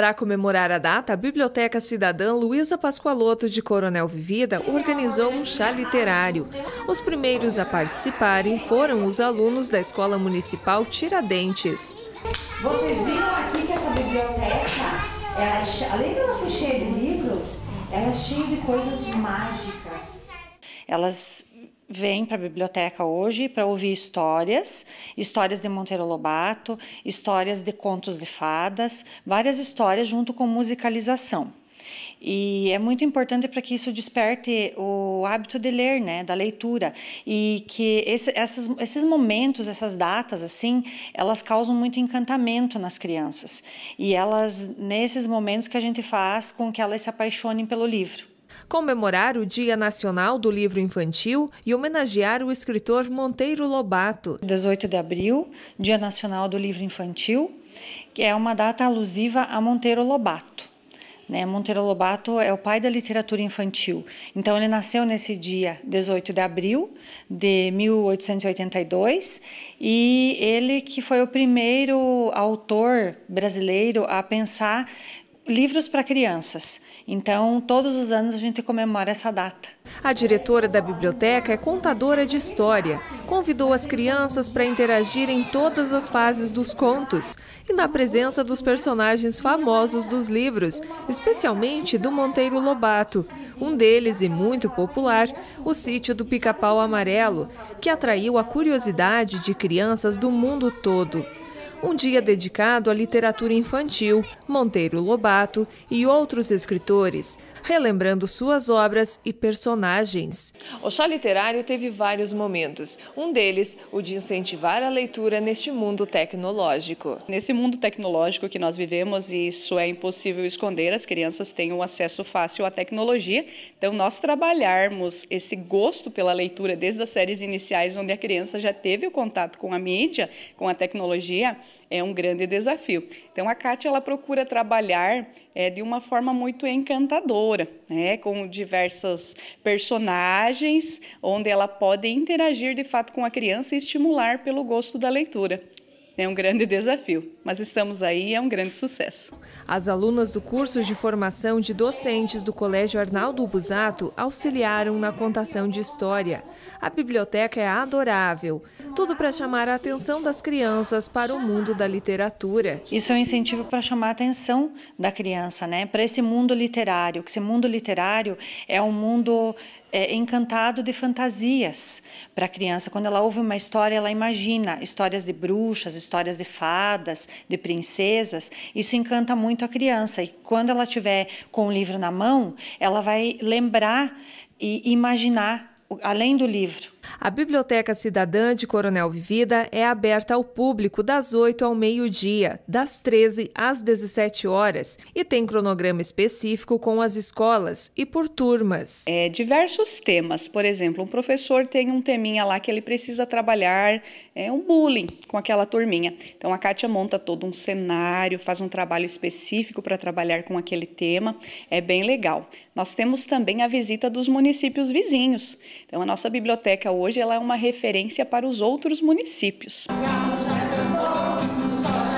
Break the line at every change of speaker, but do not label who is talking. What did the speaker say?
Para comemorar a data, a Biblioteca Cidadã Luísa Pascoaloto de Coronel Vivida organizou um chá literário. Os primeiros a participarem foram os alunos da Escola Municipal Tiradentes.
Vocês viram aqui que essa biblioteca, ela, é além de ser cheia de livros, ela é cheia de coisas mágicas. Elas vêm para a biblioteca hoje para ouvir histórias, histórias de Monteiro Lobato, histórias de contos de fadas, várias histórias junto com musicalização. E é muito importante para que isso desperte o hábito de ler, né, da leitura, e que esse, essas, esses momentos, essas datas, assim, elas causam muito encantamento nas crianças. E elas, nesses momentos que a gente faz com que elas se apaixonem pelo livro comemorar o Dia Nacional do Livro Infantil e homenagear o escritor Monteiro Lobato. 18 de abril, Dia Nacional do Livro Infantil, que é uma data alusiva a Monteiro Lobato. Né? Monteiro Lobato é o pai da literatura infantil. Então, ele nasceu nesse dia, 18 de abril de 1882, e ele que foi o primeiro autor brasileiro a pensar livros para crianças. Então, todos os anos a gente comemora essa data. A diretora da biblioteca é contadora de história. Convidou as crianças
para interagir em todas as fases dos contos e na presença dos personagens famosos dos livros, especialmente do Monteiro Lobato. Um deles e muito popular, o sítio do Pica-Pau Amarelo, que atraiu a curiosidade de crianças do mundo todo um dia dedicado à literatura infantil, Monteiro Lobato e outros escritores, relembrando suas obras e personagens. O chá literário teve vários momentos, um deles o de incentivar
a leitura neste mundo tecnológico. Nesse mundo tecnológico que nós vivemos, e isso é impossível esconder, as crianças têm um acesso fácil à tecnologia, então nós trabalharmos esse gosto pela leitura desde as séries iniciais, onde a criança já teve o contato com a mídia, com a tecnologia, é um grande desafio. Então a Kátia ela procura trabalhar é, de uma forma muito encantadora, né, com diversas personagens, onde ela pode interagir de fato com a criança e estimular pelo gosto da leitura. É um grande desafio, mas estamos aí e é um grande sucesso.
As alunas do curso de formação de docentes do Colégio Arnaldo Busato auxiliaram na contação de história. A biblioteca é adorável, tudo para chamar
a atenção das crianças para o mundo da literatura. Isso é um incentivo para chamar a atenção da criança, né? Para esse mundo literário, que esse mundo literário é um mundo é, encantado de fantasias para a criança. Quando ela ouve uma história, ela imagina histórias de bruxas, histórias de fadas, de princesas, isso encanta muito a criança. E quando ela tiver com o livro na mão, ela vai lembrar e imaginar além do livro. A Biblioteca Cidadã de Coronel Vivida
é aberta ao público das 8 ao meio-dia, das 13 às 17
horas, e tem cronograma específico com as escolas e por turmas. É, diversos temas, por exemplo, um professor tem um teminha lá que ele precisa trabalhar, é um bullying com aquela turminha. Então a Kátia monta todo um cenário, faz um trabalho específico para trabalhar com aquele tema, é bem legal. Nós temos também a visita dos municípios vizinhos. Então a nossa biblioteca hoje ela é uma referência para os outros municípios. Já, já cantou,